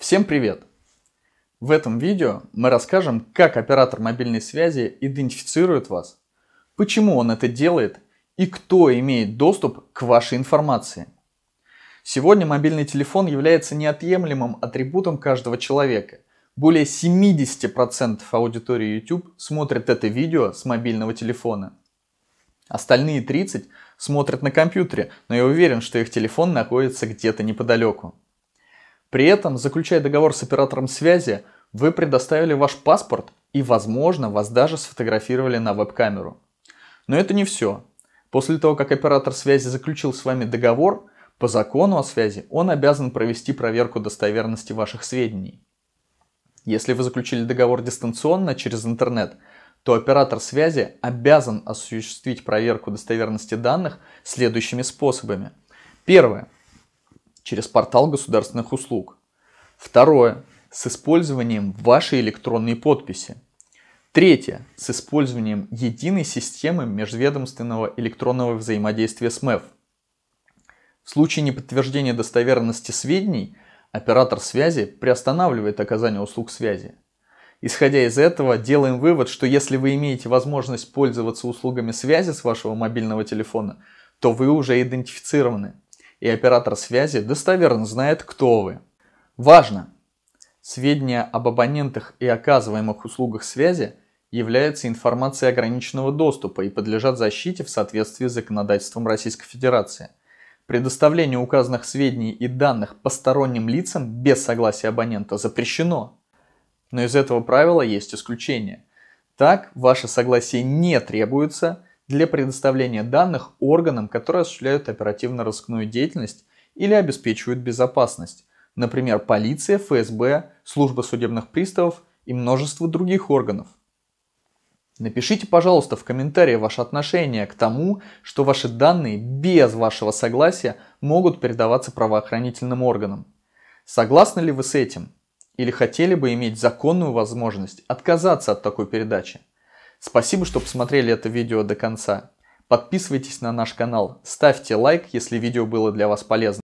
Всем привет! В этом видео мы расскажем, как оператор мобильной связи идентифицирует вас, почему он это делает и кто имеет доступ к вашей информации. Сегодня мобильный телефон является неотъемлемым атрибутом каждого человека. Более 70% аудитории YouTube смотрят это видео с мобильного телефона. Остальные 30 смотрят на компьютере, но я уверен, что их телефон находится где-то неподалеку. При этом, заключая договор с оператором связи, вы предоставили ваш паспорт и, возможно, вас даже сфотографировали на веб-камеру. Но это не все. После того, как оператор связи заключил с вами договор, по закону о связи он обязан провести проверку достоверности ваших сведений. Если вы заключили договор дистанционно через интернет, то оператор связи обязан осуществить проверку достоверности данных следующими способами. Первое через портал государственных услуг. Второе. С использованием вашей электронной подписи. Третье. С использованием единой системы межведомственного электронного взаимодействия с В случае неподтверждения достоверности сведений, оператор связи приостанавливает оказание услуг связи. Исходя из этого, делаем вывод, что если вы имеете возможность пользоваться услугами связи с вашего мобильного телефона, то вы уже идентифицированы и оператор связи достоверно знает, кто вы. Важно! Сведения об абонентах и оказываемых услугах связи являются информацией ограниченного доступа и подлежат защите в соответствии с законодательством Российской Федерации. Предоставление указанных сведений и данных посторонним лицам без согласия абонента запрещено. Но из этого правила есть исключение. Так, ваше согласие не требуется – для предоставления данных органам, которые осуществляют оперативно-розыскную деятельность или обеспечивают безопасность, например, полиция, ФСБ, служба судебных приставов и множество других органов. Напишите, пожалуйста, в комментарии ваше отношение к тому, что ваши данные без вашего согласия могут передаваться правоохранительным органам. Согласны ли вы с этим? Или хотели бы иметь законную возможность отказаться от такой передачи? Спасибо, что посмотрели это видео до конца. Подписывайтесь на наш канал, ставьте лайк, если видео было для вас полезно.